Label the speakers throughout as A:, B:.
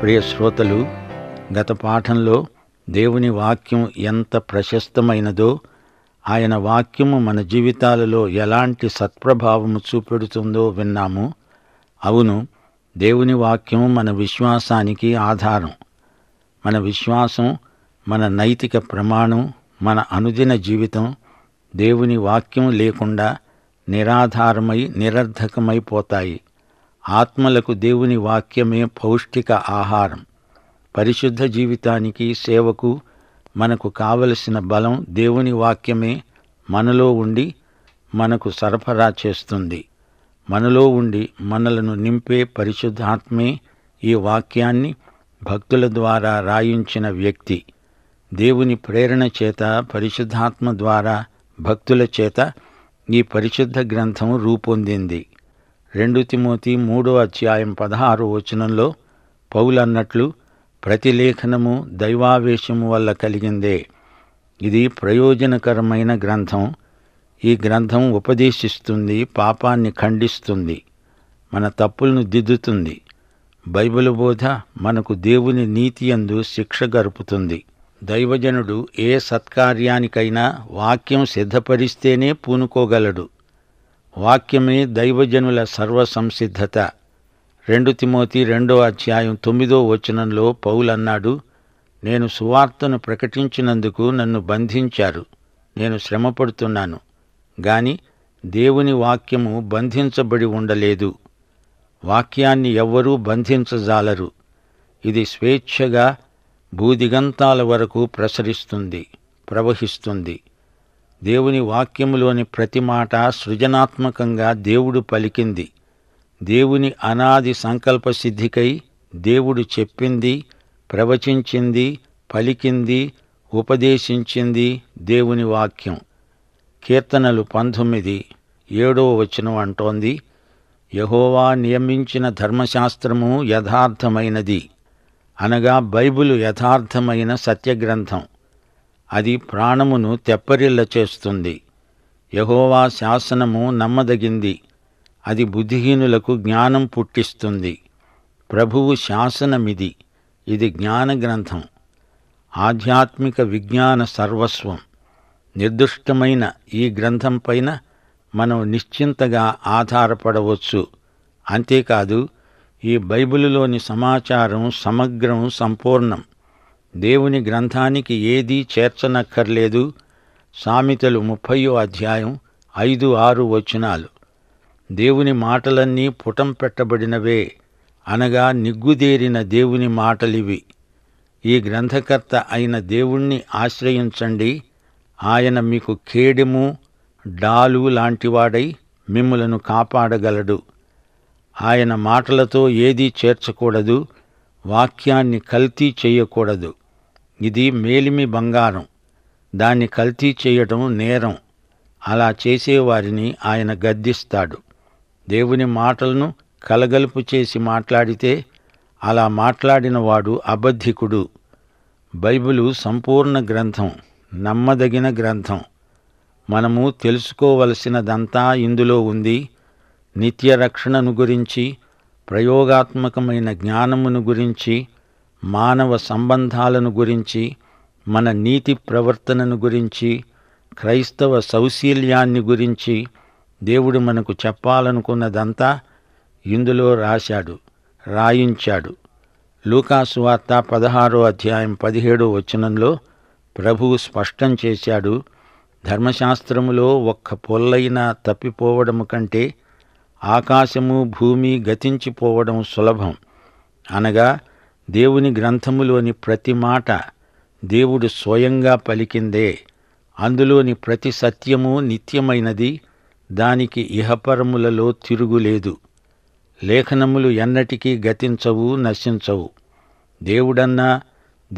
A: ప్రియ శ్రోతలు గత పాఠంలో దేవుని వాక్యం ఎంత ప్రశస్తమైనదో ఆయన వాక్యము మన జీవితాలలో ఎలాంటి సత్ప్రభావము చూపెడుతుందో విన్నాము అవును దేవుని వాక్యము మన విశ్వాసానికి ఆధారం మన విశ్వాసం మన నైతిక ప్రమాణం మన అనుదిన జీవితం దేవుని వాక్యం లేకుండా నిరాధారమై నిరర్ధకమైపోతాయి ఆత్మలకు దేవుని వాక్యమే పౌష్టిక ఆహారం పరిశుద్ధ జీవితానికి సేవకు మనకు కావలసిన బలం దేవుని వాక్యమే మనలో ఉండి మనకు సరఫరా చేస్తుంది మనలో ఉండి మనలను నింపే పరిశుద్ధాత్మే ఈ వాక్యాన్ని భక్తుల ద్వారా రాయించిన వ్యక్తి దేవుని ప్రేరణ చేత పరిశుద్ధాత్మ ద్వారా భక్తుల చేత ఈ పరిశుద్ధ గ్రంథం రూపొందింది రెండు తిమోతి మూడో అధ్యాయం పదహారు వచనంలో పౌలన్నట్లు ప్రతి లేఖనము దైవావేశము వల్ల కలిగిందే ఇది ప్రయోజనకరమైన గ్రంథం ఈ గ్రంథం ఉపదేశిస్తుంది పాపాన్ని ఖండిస్తుంది మన తప్పులను దిద్దుతుంది బైబిల్ బోధ మనకు దేవుని నీతి అందు శిక్ష గరుపుతుంది దైవజనుడు ఏ సత్కార్యానికైనా వాక్యం సిద్ధపరిస్తేనే పూనుకోగలడు వాక్యమే దైవజనుల సర్వసంసిద్ధత రెండు తిమోతి రెండో అధ్యాయం తొమ్మిదో వచనంలో పౌలన్నాడు నేను సువార్తను ప్రకటించినందుకు నన్ను బంధించారు నేను శ్రమపడుతున్నాను గాని దేవుని వాక్యము బంధించబడి ఉండలేదు వాక్యాన్ని ఎవ్వరూ బంధించజాలరు ఇది స్వేచ్ఛగా భూదిగంతాల వరకు ప్రసరిస్తుంది ప్రవహిస్తుంది దేవుని వాక్యంలోని ప్రతి మాట సృజనాత్మకంగా దేవుడు పలికింది దేవుని అనాది సంకల్ప సిద్ధికై దేవుడు చెప్పింది ప్రవచించింది పలికింది ఉపదేశించింది దేవుని వాక్యం కీర్తనలు పంతొమ్మిది ఏడో వచనం అంటోంది యహోవా నియమించిన ధర్మశాస్త్రము యథార్థమైనది అనగా బైబిలు యథార్థమైన సత్యగ్రంథం అది ప్రాణమును తెప్పరిల్ల చేస్తుంది యహోవా శాసనము నమ్మదగింది అది బుద్ధిహీనులకు జ్ఞానం పుట్టిస్తుంది ప్రభువు శాసనమిది ఇది జ్ఞాన గ్రంథం ఆధ్యాత్మిక విజ్ఞాన సర్వస్వం నిర్దిష్టమైన ఈ గ్రంథంపైన మనం నిశ్చింతగా ఆధారపడవచ్చు అంతేకాదు ఈ బైబిలులోని సమాచారం సమగ్రం సంపూర్ణం దేవుని గ్రంథానికి ఏదీ చేర్చనక్కర్లేదు సామెతలు ముప్పయో అధ్యాయం ఐదు ఆరు వచనాలు దేవుని మాటలన్నీ పుటం పెట్టబడినవే అనగా నిగ్గుదేరిన దేవుని మాటలివి ఈ గ్రంథకర్త అయిన దేవుణ్ణి ఆశ్రయించండి ఆయన మీకు కేడిము డాలు లాంటివాడై మిమ్మలను కాపాడగలడు ఆయన మాటలతో ఏదీ చేర్చకూడదు వాక్యాన్ని కల్తీ చేయకూడదు ఇది మేలిమి బంగారం దాన్ని కల్తీ చేయటం నేరం అలా చేసేవారిని ఆయన గద్దిస్తాడు దేవుని మాటలను కలగలుపు చేసి మాట్లాడితే అలా మాట్లాడినవాడు అబద్ధికుడు బైబిలు సంపూర్ణ గ్రంథం నమ్మదగిన గ్రంథం మనము తెలుసుకోవలసినదంతా ఇందులో ఉంది నిత్య రక్షణను గురించి ప్రయోగాత్మకమైన జ్ఞానమును గురించి మానవ సంబంధాలను గురించి మన నీతి ప్రవర్తనను గురించి క్రైస్తవ సౌశీల్యాన్ని గురించి దేవుడు మనకు చెప్పాలనుకున్నదంతా ఇందులో రాశాడు రాయించాడు లూకాసు వార్త పదహారో అధ్యాయం పదిహేడో వచనంలో ప్రభువు స్పష్టం చేశాడు ధర్మశాస్త్రములో ఒక్క పొల్లైనా తప్పిపోవడము కంటే ఆకాశము భూమి గతించిపోవడం సులభం అనగా దేవుని గ్రంథములోని ప్రతి మాట దేవుడు స్వయంగా పలికిందే అందులోని ప్రతి సత్యము నిత్యమైనది దానికి ఇహపరములలో తిరుగులేదు లేఖనములు ఎన్నటికీ గతించవు నశించవు దేవుడన్నా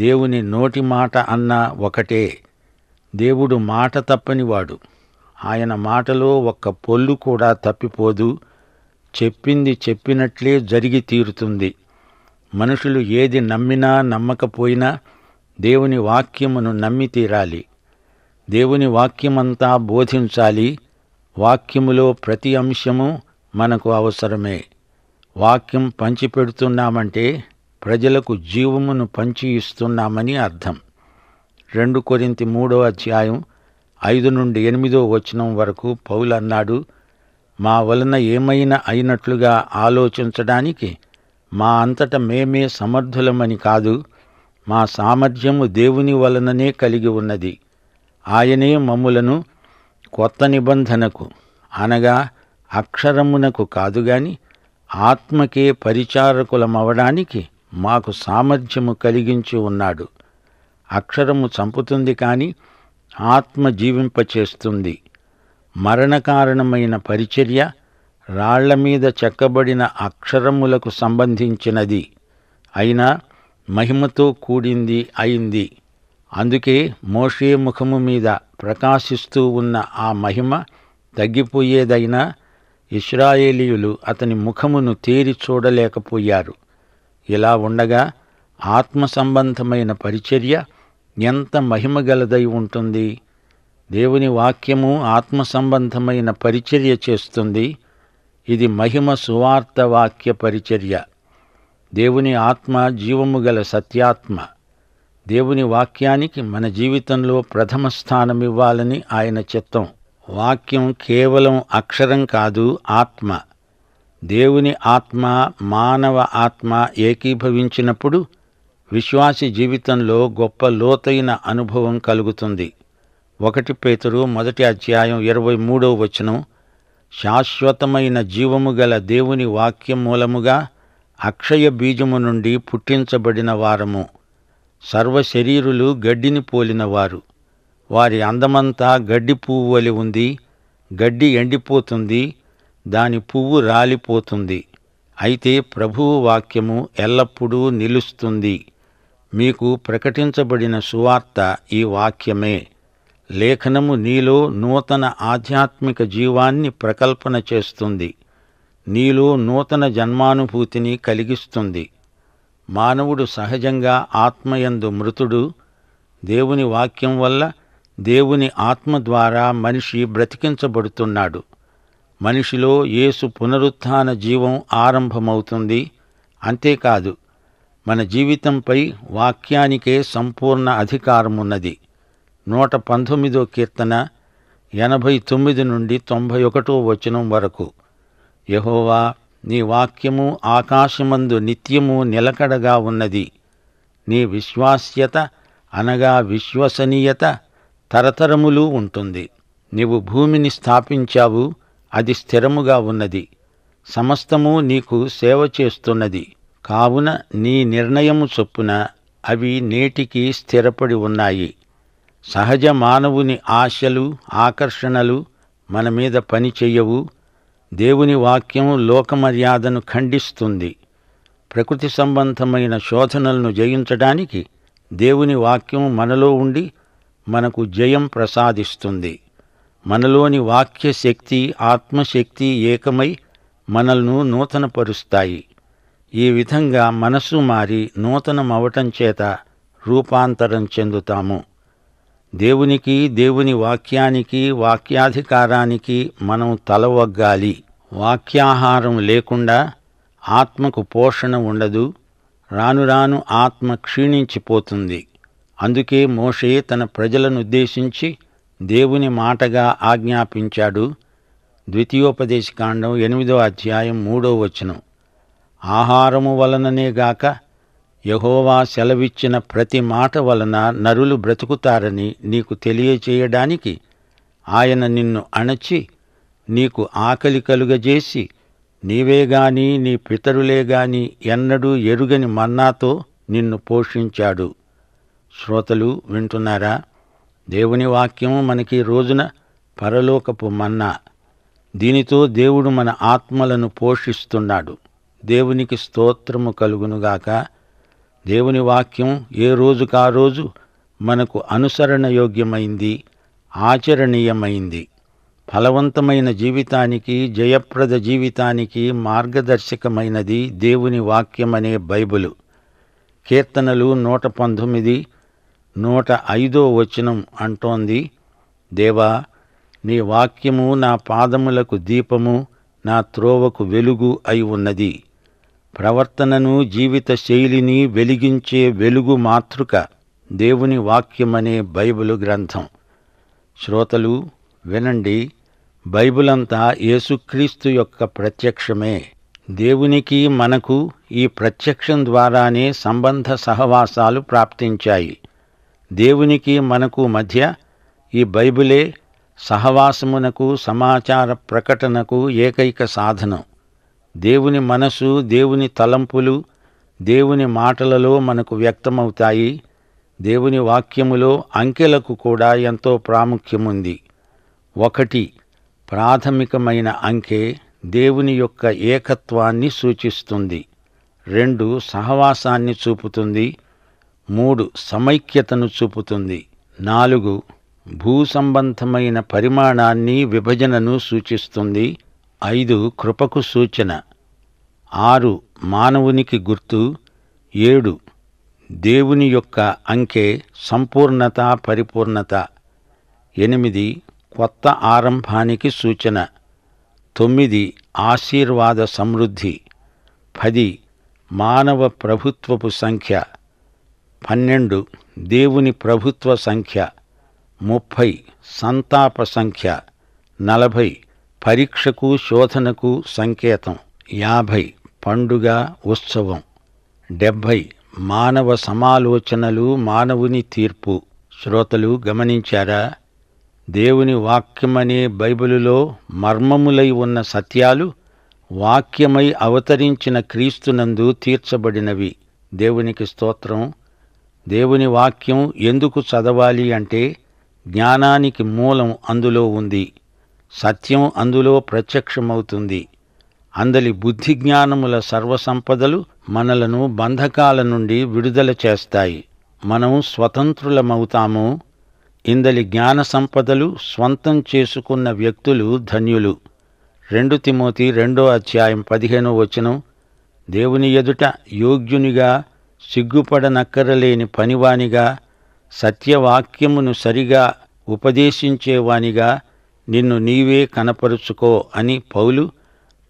A: దేవుని నోటి మాట అన్నా ఒకటే దేవుడు మాట తప్పనివాడు ఆయన మాటలో ఒక్క పొల్లు కూడా తప్పిపోదు చెప్పింది చెప్పినట్లే జరిగి తీరుతుంది మనుషులు ఏది నమ్మినా నమ్మకపోయినా దేవుని వాక్యమును నమ్మి తీరాలి దేవుని వాక్యమంతా బోధించాలి వాక్యములో ప్రతి అంశము మనకు అవసరమే వాక్యం పంచిపెడుతున్నామంటే ప్రజలకు జీవమును పంచి ఇస్తున్నామని అర్థం రెండు కొరింతి మూడో అధ్యాయం ఐదు నుండి ఎనిమిదో వచనం వరకు పౌలు అన్నాడు మా వలన ఏమైనా అయినట్లుగా ఆలోచించడానికి మా అంతట మేమే సమర్థులమని కాదు మా సామర్థ్యము దేవుని వలననే కలిగి ఉన్నది ఆయనే మమ్ములను కొత్త నిబంధనకు అనగా అక్షరమునకు కాదుగాని ఆత్మకే పరిచారకులమవడానికి మాకు సామర్థ్యము కలిగించి ఉన్నాడు అక్షరము చంపుతుంది కానీ ఆత్మ జీవింపచేస్తుంది మరణకారణమైన పరిచర్య రాళ్ల మీద చెక్కబడిన అక్షరములకు సంబంధించినది అయినా మహిమతో కూడింది అయింది అందుకే మోషే ముఖము మీద ప్రకాశిస్తూ ఉన్న ఆ మహిమ తగ్గిపోయేదైనా ఇస్రాయేలీయులు అతని ముఖమును తేరి చూడలేకపోయారు ఇలా ఉండగా ఆత్మ సంబంధమైన పరిచర్య ఎంత మహిమగలదై ఉంటుంది దేవుని వాక్యము ఆత్మ సంబంధమైన పరిచర్య చేస్తుంది ఇది మహిమ సువార్త వాక్య పరిచర్య దేవుని ఆత్మ జీవము గల సత్యాత్మ దేవుని వాక్యానికి మన జీవితంలో ప్రథమ స్థానమివ్వాలని ఆయన చిత్తం వాక్యం కేవలం అక్షరం కాదు ఆత్మ దేవుని ఆత్మ మానవ ఆత్మ ఏకీభవించినప్పుడు విశ్వాసి జీవితంలో గొప్ప లోతైన అనుభవం కలుగుతుంది ఒకటి పేతురు మొదటి అధ్యాయం ఇరవై మూడవ వచనం శాశ్వతమైన జీవము గల దేవుని వాక్యం మూలముగా అక్షయ బీజము నుండి పుట్టించబడిన వారము సర్వశరీరులు గడ్డిని పోలినవారు వారి అందమంతా గడ్డి పువ్వు వలి ఉంది గడ్డి ఎండిపోతుంది దాని పువ్వు రాలిపోతుంది అయితే ప్రభువు వాక్యము ఎల్లప్పుడూ నిలుస్తుంది మీకు ప్రకటించబడిన సువార్త ఈ వాక్యమే లేఖనము నీలో నూతన ఆధ్యాత్మిక జీవాన్ని ప్రకల్పన చేస్తుంది నీలో నూతన జన్మానుభూతిని కలిగిస్తుంది మానవుడు సహజంగా ఆత్మయందు మృతుడు దేవుని వాక్యం వల్ల దేవుని ఆత్మ ద్వారా మనిషి బ్రతికించబడుతున్నాడు మనిషిలో యేసు పునరుత్థాన జీవం ఆరంభమవుతుంది అంతేకాదు మన జీవితంపై వాక్యానికే సంపూర్ణ అధికారమున్నది నూట పంతొమ్మిదో కీర్తన ఎనభై తొమ్మిది నుండి తొంభై ఒకటో వచనం వరకు యహోవా నీ వాక్యము ఆకాశమందు నిత్యము నిలకడగా ఉన్నది నీ విశ్వాస్యత అనగా విశ్వసనీయత తరతరములు ఉంటుంది నీవు భూమిని స్థాపించావు అది స్థిరముగా ఉన్నది సమస్తము నీకు సేవ చేస్తున్నది కావున నీ నిర్ణయము చొప్పున అవి నేటికి స్థిరపడి ఉన్నాయి సహజ మానవుని ఆశలు ఆకర్షణలు మన మీద పని దేవుని వాక్యం లోకమర్యాదను ఖండిస్తుంది ప్రకృతి సంబంధమైన శోధనలను జయించడానికి దేవుని వాక్యం మనలో ఉండి మనకు జయం ప్రసాదిస్తుంది మనలోని వాక్యశక్తి ఆత్మశక్తి ఏకమై మనల్ను నూతనపరుస్తాయి ఈ విధంగా మనసు మారి నూతనమవటం చేత రూపాంతరం చెందుతాము దేవునికి దేవుని వాక్యానికి వాక్యాధికారానికి మనం తలవగ్గాలి వాక్యాహారం లేకుండా ఆత్మకు పోషణ ఉండదు రాను రాను ఆత్మ క్షీణించిపోతుంది అందుకే మోషే తన ప్రజలను ఉద్దేశించి దేవుని మాటగా ఆజ్ఞాపించాడు ద్వితీయోపదేశకాండం ఎనిమిదో అధ్యాయం మూడో వచనం ఆహారము వలననేగాక యహోవా సెలవిచ్చిన ప్రతి మాట వలన నరులు బ్రతుకుతారని నీకు తెలియచేయడానికి ఆయన నిన్ను అణచి నీకు ఆకలి కలుగజేసి నీవే నీ పితరులే ఎన్నడూ ఎరుగని మన్నాతో నిన్ను పోషించాడు శ్రోతలు వింటున్నారా దేవుని వాక్యం మనకి రోజున పరలోకపు మన్నా దీనితో దేవుడు మన ఆత్మలను పోషిస్తున్నాడు దేవునికి స్తోత్రము కలుగునుగాక దేవుని వాక్యం ఏ రోజుకా రోజు మనకు అనుసరణ యోగ్యమైంది ఆచరణీయమైంది ఫలవంతమైన జీవితానికి జయప్రద జీవితానికి మార్గదర్శకమైనది దేవుని వాక్యమనే బైబిలు కీర్తనలు నూట పంతొమ్మిది నూట ఐదో వచనం అంటోంది దేవా నీ వాక్యము నా పాదములకు దీపము నా త్రోవకు వెలుగు అయి ఉన్నది ప్రవర్తనను జీవిత శైలిని వెలిగించే వెలుగు మాతృక దేవుని వాక్యమనే బైబిలు గ్రంథం శ్రోతలు వినండి బైబిల్ అంతా యేసుక్రీస్తు యొక్క ప్రత్యక్షమే దేవునికి మనకు ఈ ప్రత్యక్షం ద్వారానే సంబంధ సహవాసాలు ప్రాప్తించాయి దేవునికి మనకు మధ్య ఈ బైబిలే సహవాసమునకు సమాచార ప్రకటనకు ఏకైక సాధనం దేవుని మనసు దేవుని తలంపులు దేవుని మాటలలో మనకు వ్యక్తమవుతాయి దేవుని వాక్యములో అంకెలకు కూడా ఎంతో ప్రాముఖ్యముంది ఒకటి ప్రాథమికమైన అంకె దేవుని యొక్క ఏకత్వాన్ని సూచిస్తుంది రెండు సహవాసాన్ని చూపుతుంది మూడు సమైక్యతను చూపుతుంది నాలుగు భూసంబంధమైన పరిమాణాన్ని విభజనను సూచిస్తుంది ఐదు కృపకు సూచన ఆరు మానవునికి గుర్తు ఏడు దేవుని యొక్క అంకె సంపూర్ణత పరిపూర్ణత ఎనిమిది కొత్త ఆరంభానికి సూచన తొమ్మిది ఆశీర్వాద సమృద్ధి పది మానవ ప్రభుత్వపు సంఖ్య పన్నెండు దేవుని ప్రభుత్వ సంఖ్య ముప్పై సంతాప సంఖ్య నలభై పరీక్షకు శోధనకు సంకేతం యాభై పండుగ ఉత్సవం డెబ్భై మానవ సమాలోచనలు మానవుని తీర్పు శ్రోతలు గమనించారా దేవుని వాక్యమనే బైబిలులో మర్మములై ఉన్న సత్యాలు వాక్యమై అవతరించిన క్రీస్తునందు తీర్చబడినవి దేవునికి స్తోత్రం దేవుని వాక్యం ఎందుకు చదవాలి అంటే జ్ఞానానికి మూలం అందులో ఉంది సత్యం అందులో ప్రత్యక్షమవుతుంది అందలి బుద్ధి జ్ఞానముల సర్వసంపదలు మనలను బంధకాల నుండి విడుదల చేస్తాయి మనం స్వతంత్రులమవుతాము ఇందలి జ్ఞాన సంపదలు స్వంతం చేసుకున్న వ్యక్తులు ధన్యులు రెండు తిమోతి రెండో అధ్యాయం పదిహేనో వచనం దేవుని ఎదుట యోగ్యునిగా సిగ్గుపడనక్కరలేని పనివానిగా సత్యవాక్యమును సరిగా ఉపదేశించేవానిగా నిన్ను నీవే కనపరుచుకో అని పౌలు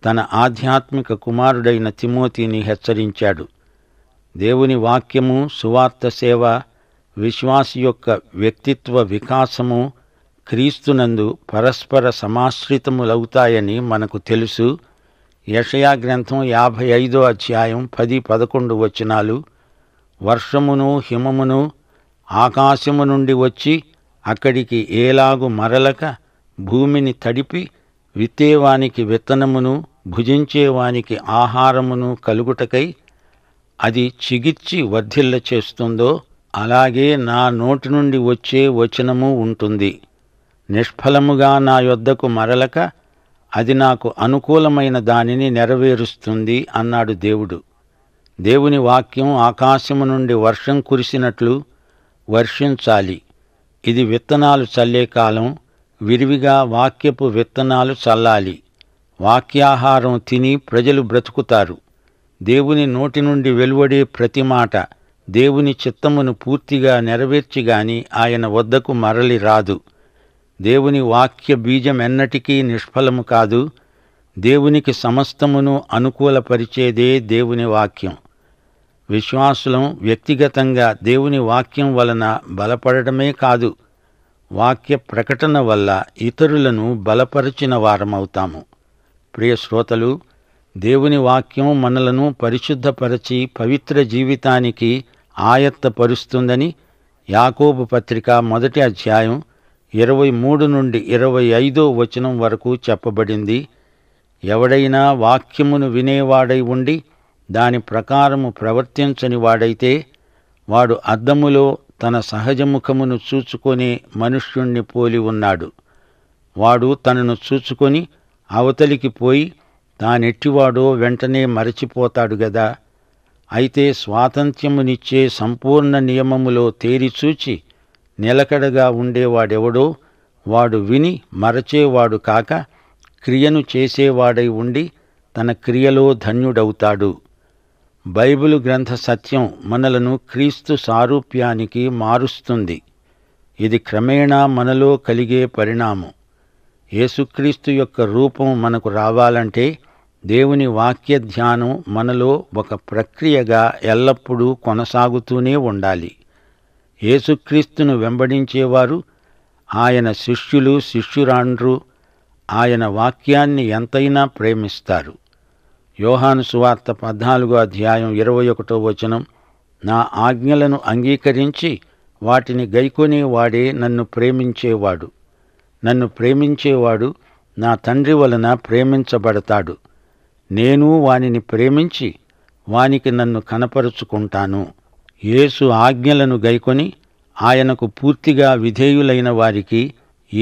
A: తన ఆధ్యాత్మిక కుమారుడైన తిమోతిని హెచ్చరించాడు దేవుని వాక్యము సువార్త సేవ విశ్వాసి యొక్క వ్యక్తిత్వ వికాసము క్రీస్తునందు పరస్పర సమాశ్రితములవుతాయని మనకు తెలుసు యషయా గ్రంథం యాభై ఐదో అధ్యాయం పది పదకొండు వచనాలు వర్షమును హిమమును ఆకాశము నుండి వచ్చి అక్కడికి ఏలాగు మరలక భూమిని తడిపి విత్తేవానికి విత్తనమును భుజించేవానికి ఆహారమును కలుగుటకై అది చిగిర్చి వర్ధిల్ల చేస్తుందో అలాగే నా నోటి నుండి వచ్చే వచనము ఉంటుంది నిష్ఫలముగా నా యొద్దకు మరలక అది నాకు అనుకూలమైన దానిని నెరవేరుస్తుంది అన్నాడు దేవుడు దేవుని వాక్యం ఆకాశము నుండి వర్షం కురిసినట్లు వర్షించాలి ఇది విత్తనాలు చల్లే కాలం విరివిగా వాక్యపు విత్తనాలు చల్లాలి వాక్యాహారం తిని ప్రజలు బ్రతుకుతారు దేవుని నోటి నుండి వెలువడే ప్రతి మాట దేవుని చిత్తమును పూర్తిగా నెరవేర్చి ఆయన వద్దకు మరలి రాదు దేవుని వాక్య బీజం ఎన్నటికీ నిష్ఫలము కాదు దేవునికి సమస్తమును అనుకూలపరిచేదే దేవుని వాక్యం విశ్వాసులం వ్యక్తిగతంగా దేవుని వాక్యం వలన బలపడటమే కాదు వాక్య ప్రకటన వల్ల ఇతరులను బలపరిచిన వారమవుతాము ప్రియ శ్రోతలు దేవుని వాక్యం మనలను పరిశుద్ధపరచి పవిత్ర జీవితానికి ఆయత్తపరుస్తుందని యాకోబు పత్రిక మొదటి అధ్యాయం ఇరవై మూడు నుండి ఇరవై ఐదో వచనం వరకు చెప్పబడింది ఎవడైనా వాక్యమును వినేవాడై ఉండి దాని ప్రకారము ప్రవర్తించని వాడైతే వాడు అద్దములో తన సహజముఖమును చూచుకొనే మనుష్యుణ్ణి పోలి ఉన్నాడు వాడు తనను చూచుకొని అవతలికి పోయి తానెట్టివాడో వెంటనే మరచిపోతాడు గదా అయితే స్వాతంత్ర్యమునిచ్చే సంపూర్ణ నియమములో తేరిచూచి నిలకడగా ఉండేవాడెవడో వాడు విని మరచేవాడు కాక క్రియను చేసేవాడై ఉండి తన క్రియలో ధన్యుడవుతాడు బైబిలు గ్రంథ సత్యం మనలను క్రీస్తు సారూప్యానికి మారుస్తుంది ఇది క్రమేణా మనలో కలిగే పరిణామం యేసుక్రీస్తు యొక్క రూపం మనకు రావాలంటే దేవుని వాక్య ధ్యానం మనలో ఒక ప్రక్రియగా ఎల్లప్పుడూ కొనసాగుతూనే ఉండాలి యేసుక్రీస్తును వెంబడించేవారు ఆయన శిష్యులు శిష్యురాండ్రు ఆయన వాక్యాన్ని ఎంతైనా ప్రేమిస్తారు యోహాను సువార్త పద్నాలుగో అధ్యాయం ఇరవై ఒకటో వచనం నా ఆజ్ఞలను అంగీకరించి వాటిని గైకొనేవాడే నన్ను ప్రేమించేవాడు నన్ను ప్రేమించేవాడు నా తండ్రి వలన ప్రేమించబడతాడు నేను వానిని ప్రేమించి వానికి నన్ను కనపరుచుకుంటాను యేసు ఆజ్ఞలను గైకొని ఆయనకు పూర్తిగా విధేయులైన వారికి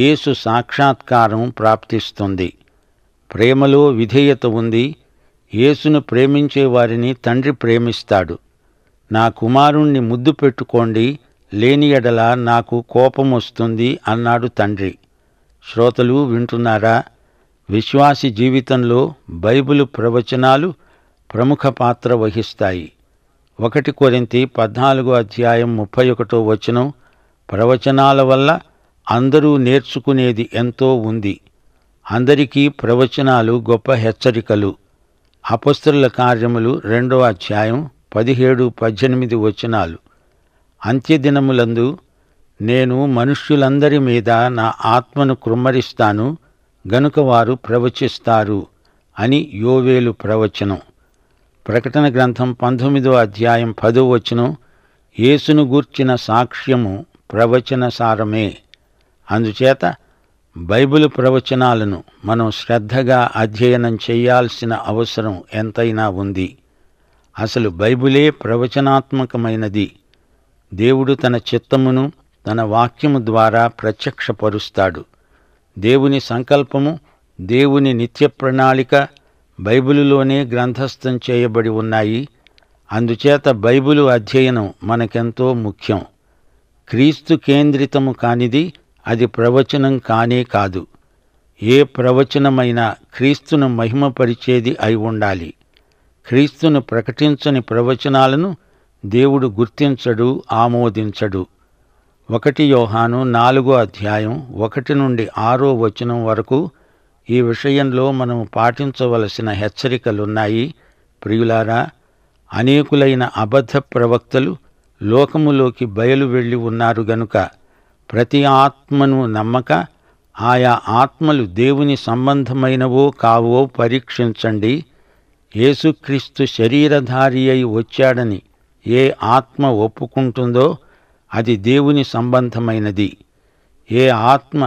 A: యేసు సాక్షాత్కారం ప్రాప్తిస్తుంది ప్రేమలో విధేయత ఉంది యేసును ప్రేమించే వారిని తండ్రి ప్రేమిస్తాడు నా కుమారుణ్ణి ముద్దు పెట్టుకోండి లేని ఎడల నాకు కోపం వస్తుంది అన్నాడు తండ్రి శ్రోతలు వింటున్నారా విశ్వాసి జీవితంలో బైబిలు ప్రవచనాలు ప్రముఖ పాత్ర వహిస్తాయి ఒకటి కొరింతి పద్నాలుగో అధ్యాయం ముప్పై ఒకటో వచనం ప్రవచనాల వల్ల అందరూ నేర్చుకునేది ఎంతో ఉంది అందరికీ ప్రవచనాలు గొప్ప హెచ్చరికలు అపస్తుల కార్యములు రెండవ అధ్యాయం పదిహేడు పద్దెనిమిది వచనాలు అంత్యదినములందు నేను మనుష్యులందరి మీద నా ఆత్మను కృమ్మరిస్తాను గనుక వారు ప్రవచిస్తారు అని యోవేలు ప్రవచనం ప్రకటన గ్రంథం పంతొమ్మిదో అధ్యాయం పదో వచనం యేసును గూర్చిన సాక్ష్యము ప్రవచన సారమే అందుచేత బైబిల్ ప్రవచనాలను మనం శ్రద్ధగా అధ్యయనం చేయాల్సిన అవసరం ఎంతైనా ఉంది అసలు బైబిలే ప్రవచనాత్మకమైనది దేవుడు తన చిత్తమును తన వాక్యము ద్వారా ప్రత్యక్షపరుస్తాడు దేవుని సంకల్పము దేవుని నిత్య ప్రణాళిక బైబిలులోనే గ్రంథస్థం చేయబడి ఉన్నాయి అందుచేత బైబిలు అధ్యయనం మనకెంతో ముఖ్యం క్రీస్తు కేంద్రితము కానిది అది ప్రవచనం కానే కాదు ఏ ప్రవచనమైనా క్రీస్తును మహిమపరిచేది అయి ఉండాలి క్రీస్తును ప్రకటించని ప్రవచనాలను దేవుడు గుర్తించడు ఆమోదించడు ఒకటి యోహాను నాలుగో అధ్యాయం ఒకటి నుండి ఆరో వచనం వరకు ఈ విషయంలో మనం పాటించవలసిన హెచ్చరికలున్నాయి ప్రియులారా అనేకులైన అబద్ధ ప్రవక్తలు లోకములోకి బయలు వెళ్ళి ఉన్నారు గనుక ప్రతి ఆత్మను నమ్మక ఆయా ఆత్మలు దేవుని సంబంధమైనవో కావో పరీక్షించండి యేసుక్రీస్తు శరీరధారి అయి వచ్చాడని ఏ ఆత్మ ఒప్పుకుంటుందో అది దేవుని సంబంధమైనది ఏ ఆత్మ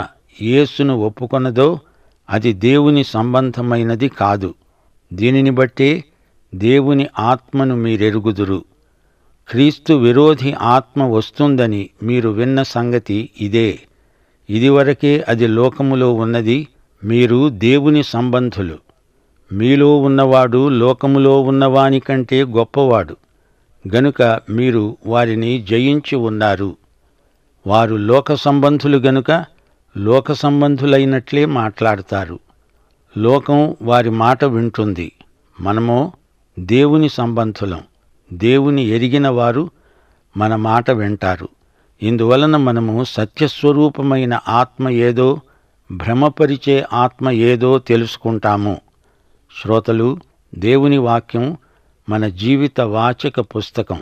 A: యేసును ఒప్పుకొనదో అది దేవుని సంబంధమైనది కాదు దీనిని బట్టే దేవుని ఆత్మను మీరెరుగుదురు క్రీస్తు విరోధి ఆత్మ వస్తుందని మీరు విన్న సంగతి ఇదే ఇదివరకే అది లోకములో ఉన్నది మీరు దేవుని సంబంధులు మీలో ఉన్నవాడు లోకములో ఉన్నవాని కంటే గొప్పవాడు గనుక మీరు వారిని జయించి ఉన్నారు వారు లోక సంబంధులు గనుక లోక సంబంధులైనట్లే మాట్లాడతారు లోకం వారి మాట వింటుంది మనమో దేవుని సంబంధులం దేవుని ఎరిగిన వారు మన మాట వింటారు ఇందువలన మనము సత్యస్వరూపమైన ఆత్మ ఏదో భ్రమపరిచే ఆత్మ ఏదో తెలుసుకుంటాము శ్రోతలు దేవుని వాక్యం మన జీవిత వాచక పుస్తకం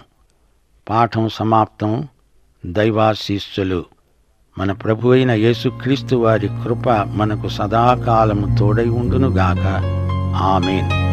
A: పాఠం సమాప్తం దైవాశీస్సులు మన ప్రభు అయిన యేసుక్రీస్తు వారి కృప మనకు సదాకాలము తోడై ఉండునుగాక ఆమెను